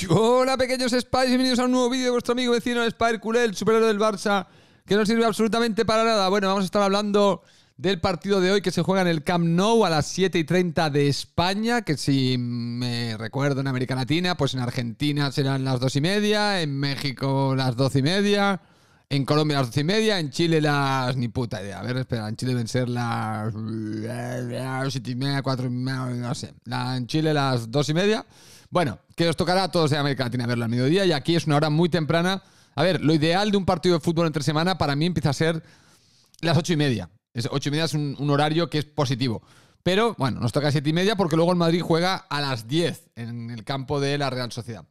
Hola pequeños Spies, bienvenidos a un nuevo vídeo de vuestro amigo vecino el Spire el superhéroe del Barça, que no sirve absolutamente para nada. Bueno, vamos a estar hablando del partido de hoy que se juega en el Camp Nou a las 7 y 30 de España, que si me recuerdo en América Latina, pues en Argentina serán las 2 y media, en México las 12 y media, en Colombia las 12 y media, en Chile las... ni puta idea, a ver, espera, en Chile deben ser las... 7 y media, 4 y media, no sé, en Chile las 2 y media. Bueno, que os tocará a todos de América Latina verlo al mediodía y aquí es una hora muy temprana. A ver, lo ideal de un partido de fútbol entre semana para mí empieza a ser las ocho y media. Es, ocho y media es un, horario que es positivo. Pero bueno, nos toca siete y media porque luego el Madrid juega a las diez en el campo de la Real Sociedad.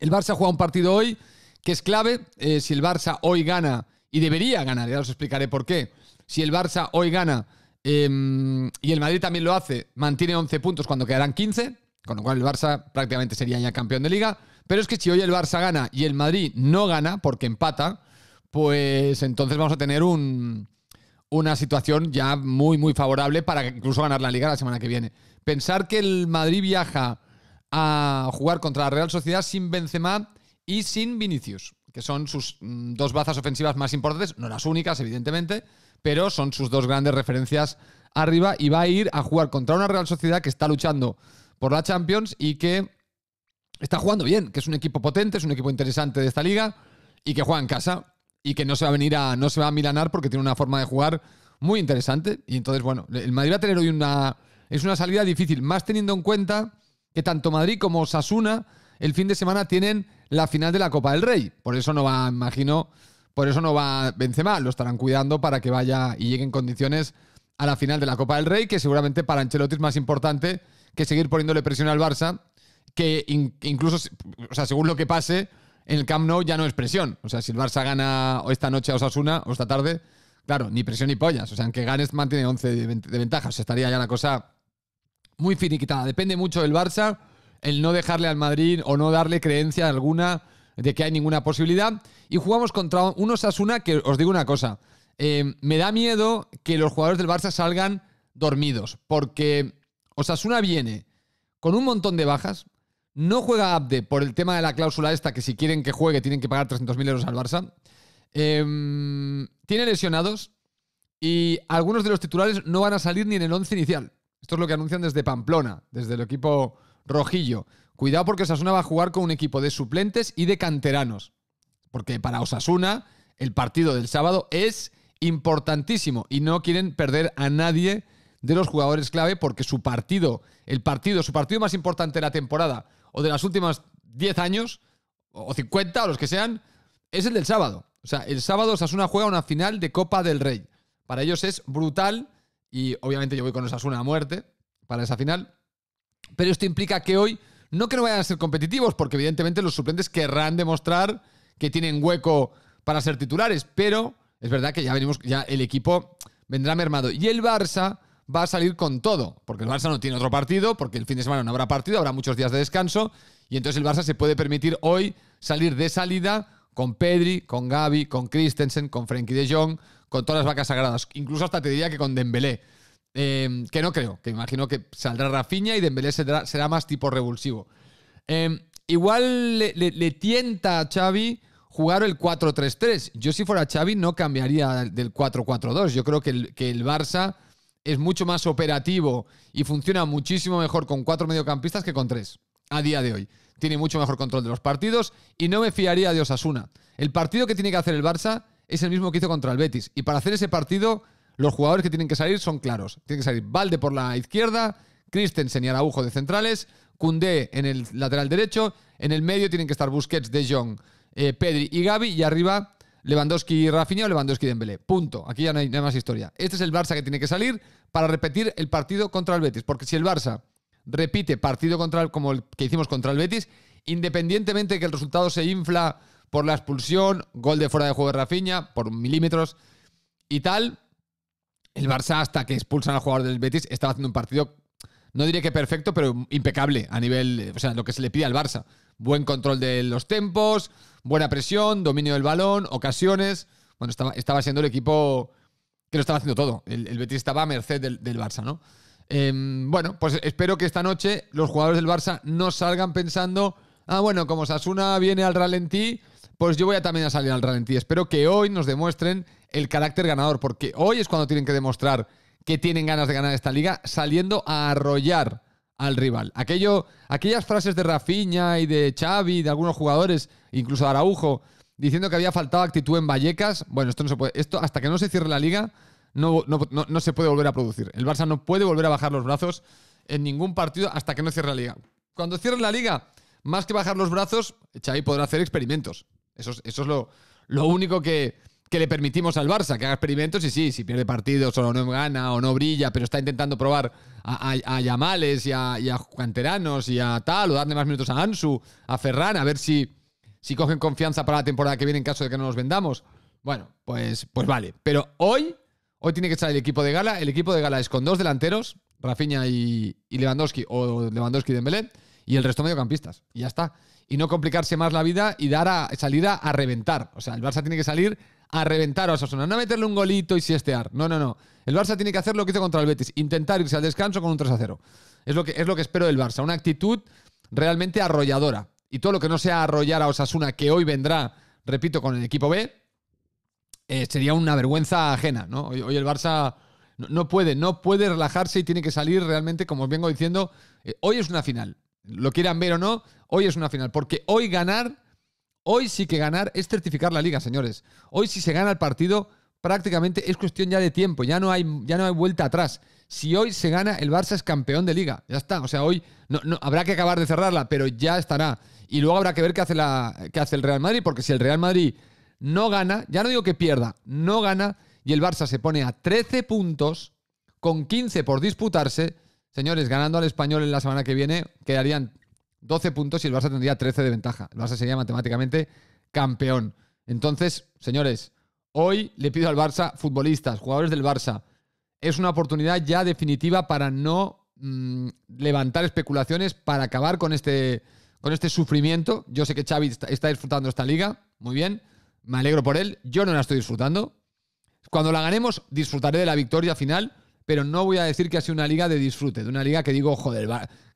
El Barça juega un partido hoy que es clave. Eh, si el Barça hoy gana, y debería ganar, ya os explicaré por qué. Si el Barça hoy gana em, y el Madrid también lo hace, mantiene 11 puntos cuando quedarán 15. Con lo cual el Barça prácticamente sería ya campeón de liga. Pero es que si hoy el Barça gana y el Madrid no gana porque empata, pues entonces vamos a tener una situación ya muy, muy favorable para incluso ganar la liga la semana que viene. Pensar que el Madrid viaja a jugar contra la Real Sociedad sin Benzema y sin Vinicius, que son sus mm, dos bazas ofensivas más importantes, no las únicas, evidentemente, pero son sus dos grandes referencias arriba y va a ir a jugar contra una Real Sociedad que está luchando por la Champions y que está jugando bien, que es un equipo potente, es un equipo interesante de esta liga y que juega en casa y que no se va a venir a no se va a milanar porque tiene una forma de jugar muy interesante y entonces bueno, el Madrid va a tener hoy una es una salida difícil, más teniendo en cuenta que tanto Madrid como Sasuna el fin de semana tienen la final de la Copa del Rey, por eso no va, imagino, por eso no va Benzema, lo estarán cuidando para que vaya y llegue en condiciones a la final de la Copa del Rey, que seguramente para Ancelotti es más importante que seguir poniéndole presión al Barça, que incluso, o sea, según lo que pase, en el Camp Nou ya no es presión. O sea, si el Barça gana esta noche a Osasuna o esta tarde, claro, ni presión ni pollas. O sea, aunque ganes mantiene 11 de, ventaja. O sea, estaría ya la cosa muy finiquitada. Depende mucho del Barça el no dejarle al Madrid o no darle creencia alguna de que hay ninguna posibilidad. Y jugamos contra un Osasuna que os digo una cosa. Eh, me da miedo que los jugadores del Barça salgan dormidos, porque Osasuna viene con un montón de bajas. No juega Abde por el tema de la cláusula esta, que si quieren que juegue tienen que pagar 300.000 euros al Barça. Em, tiene lesionados y algunos de los titulares no van a salir ni en el 11 inicial. Esto es lo que anuncian desde Pamplona, desde el equipo rojillo. Cuidado porque Osasuna va a jugar con un equipo de suplentes y de canteranos. Porque para Osasuna el partido del sábado es importantísimo y no quieren perder a nadie de los jugadores clave porque su partido, el partido, su partido más importante de la temporada o de las últimas 10 años o 50 o los que sean, es el del sábado. O sea, el sábado una juega una final de Copa del Rey. Para ellos es brutal y obviamente yo voy con Osasuna a muerte para esa final. Pero esto implica que hoy no que no vayan a ser competitivos, porque evidentemente los suplentes querrán demostrar que tienen hueco para ser titulares, pero es verdad que ya venimos, ya el equipo vendrá mermado. Y el Barça va a salir con todo, porque el Barça no tiene otro partido, porque el fin de semana no habrá partido, habrá muchos días de descanso, y entonces el Barça se puede permitir hoy salir de salida con Pedri, con Gaby, con Christensen, con Frenkie de Jong, con todas las vacas sagradas, incluso hasta te diría que con Dembélé, em, que no creo, que imagino que saldrá Rafinha y Dembélé será, será más tipo revulsivo. Em, igual le, tienta a Xavi jugar el 4-3-3. Yo si fuera Xavi no cambiaría del 4-4-2. Yo creo que el, que el Barça es mucho más operativo y funciona muchísimo mejor con cuatro mediocampistas que con tres, a día de hoy. Tiene mucho mejor control de los partidos y no me fiaría de Osasuna. El partido que tiene que hacer el Barça es el mismo que hizo contra el Betis. Y para hacer ese partido, los jugadores que tienen que salir son claros. Tienen que salir Valde por la izquierda, Christensen y Araujo de centrales, Cundé en el lateral derecho, en el medio tienen que estar Busquets, De Jong, eh, Pedri y Gaby, y arriba Lewandowski Rafinha o Lewandowski Dembélé. Punto. Aquí ya no hay, más historia. Este es el Barça que tiene que salir para repetir el partido contra el Betis. Porque si el Barça repite partido contra el, como el que hicimos contra el Betis, independientemente de que el resultado se infla por la expulsión, gol de fuera de juego de Rafinha, por milímetros y tal, el Barça hasta que expulsan al jugador del Betis estaba haciendo un partido, no diría que perfecto, pero impecable a nivel, o sea, lo que se le pide al Barça. Buen control de los tempos, Buena presión, dominio del balón, ocasiones. Bueno, estaba, estaba siendo el equipo que lo estaba haciendo todo. El, Betis estaba a merced del, Barça, ¿no? Em, bueno, pues espero que esta noche los jugadores del Barça no salgan pensando, ah, bueno, como Sasuna viene al ralentí, pues yo voy a también a salir al ralentí. Espero que hoy nos demuestren el carácter ganador, porque hoy es cuando tienen que demostrar que tienen ganas de ganar esta liga, saliendo a arrollar al rival. Aquello, aquellas frases de Rafiña y de Xavi, de algunos jugadores, incluso de Araujo, diciendo que había faltado actitud en Vallecas. Bueno, esto no se puede. Esto, hasta que no se cierre la liga, no, no, se puede volver a producir. El Barça no puede volver a bajar los brazos en ningún partido hasta que no cierre la liga. Cuando cierre la liga, más que bajar los brazos, Xavi podrá hacer experimentos. Eso es, eso es lo, lo único que, que le permitimos al Barça que haga experimentos y sí, si pierde partidos o no gana o no brilla, pero está intentando probar a, Yamales y a, y y a tal, o darle más minutos a Ansu, a Ferran, a ver si, si cogen confianza para la temporada que viene en caso de que no los vendamos. Bueno, pues, pues vale. Pero hoy, hoy tiene que estar el equipo de gala. El equipo de gala es con dos delanteros, Rafinha y, Lewandowski o Lewandowski de Dembélé y el resto mediocampistas. Y ya está. Y no complicarse más la vida y dar a, salida a, reventar. O sea, el Barça tiene que salir a reventar a Osasuna, no a meterle un golito y siestear. No, no, no. El Barça tiene que hacer lo que hizo contra el Betis, intentar irse al descanso con un 3 a 0. Es lo que, es lo que espero del Barça, una actitud realmente arrolladora. Y todo lo que no sea arrollar a Osasuna, que hoy vendrá, repito, con el equipo B, eh, sería una vergüenza ajena, ¿no? Hoy, el Barça no, puede, no puede relajarse y tiene que salir realmente, como os vengo diciendo, eh, hoy es una final lo quieran ver o no, hoy es una final. Porque hoy ganar, hoy sí que ganar es certificar la liga, señores. Hoy si se gana el partido, prácticamente es cuestión ya de tiempo, ya no hay, ya no hay vuelta atrás. Si hoy se gana, el Barça es campeón de liga, ya está. O sea, hoy no, habrá que acabar de cerrarla, pero ya estará. Y luego habrá que ver qué hace, la, qué hace el Real Madrid, porque si el Real Madrid no gana, ya no digo que pierda, no gana, y el Barça se pone a 13 puntos, con 15 por disputarse, Señores, ganando al español en la semana que viene, quedarían 12 puntos y el Barça tendría 13 de ventaja. El Barça sería matemáticamente campeón. Entonces, señores, hoy le pido al Barça, futbolistas, jugadores del Barça, es una oportunidad ya definitiva para no mm, levantar especulaciones, para acabar con este, con este sufrimiento. Yo sé que Xavi está, está, disfrutando esta liga, muy bien, me alegro por él, yo no la estoy disfrutando. Cuando la ganemos, disfrutaré de la victoria final, pero no voy a decir que ha sido una liga de disfrute, de una liga que digo, joder,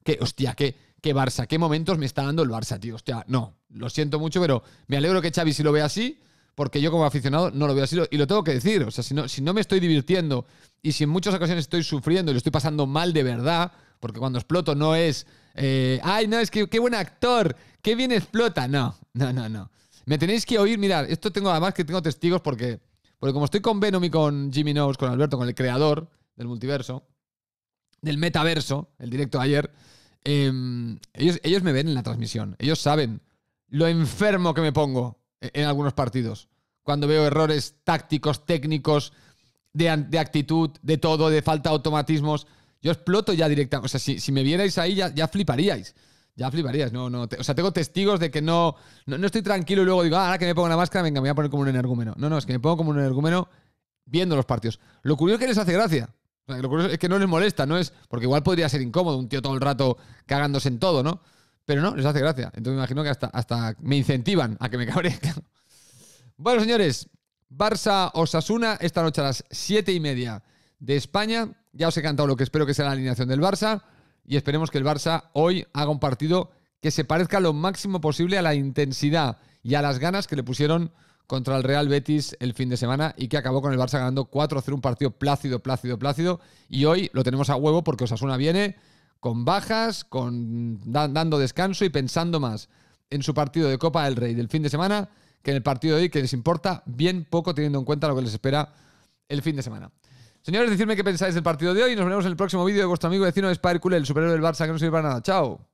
que hostia, qué que Barça, qué momentos me está dando el Barça, tío. Hostia, no, lo siento mucho, pero me alegro que Xavi si lo vea así, porque yo como aficionado no lo veo así y lo tengo que decir. O sea, si no, si no me estoy divirtiendo y si en muchas ocasiones estoy sufriendo y lo estoy pasando mal de verdad, porque cuando exploto no es, eh, ay, no, es que qué buen actor, qué bien explota. No, no, no, no. Me tenéis que oír, mirar, esto tengo además que tengo testigos porque, porque como estoy con Venom con Jimmy Knows, con Alberto, con el creador, del multiverso, del metaverso, el directo de ayer, em, ellos, ellos me ven en la transmisión. Ellos saben lo enfermo que me pongo e, en algunos partidos. Cuando veo errores tácticos, técnicos, de, actitud, de todo, de falta de automatismos. Yo exploto ya directamente. O sea, si, me vierais ahí, ya, ya, fliparíais. Ya fliparías, No, no. o sea, tengo testigos de que no, no, estoy tranquilo y luego digo, ah, ahora que me pongo la máscara, venga, me voy a poner como un energúmeno. No, no, es que me pongo como un energúmeno viendo los partidos. Lo curioso es que les hace gracia lo curioso es que no les molesta, ¿no? es Porque igual podría ser incómodo un tío todo el rato cagándose en todo, ¿no? Pero no, les hace gracia. Entonces me imagino que hasta, hasta me incentivan a que me cabre. bueno, señores, Barça Osasuna, esta noche a las siete y media de España. Ya os he cantado lo que espero que sea la alineación del Barça y esperemos que el Barça hoy haga un partido que se parezca lo máximo posible a la intensidad y a las ganas que le pusieron contra el Real Betis el fin de semana y que acabó con el Barça ganando 4-0, un partido plácido, plácido, plácido. Y hoy lo tenemos a huevo porque Osasuna viene con bajas, con, dando descanso y pensando más en su partido de Copa del Rey del fin de semana que en el partido de hoy, que les importa bien poco teniendo en cuenta lo que les espera el fin de semana. Señores, decidme qué pensáis del partido de hoy y nos vemos en el próximo vídeo de vuestro amigo vecino de Cool, el superhéroe del Barça que no sirve para nada. ¡Chao!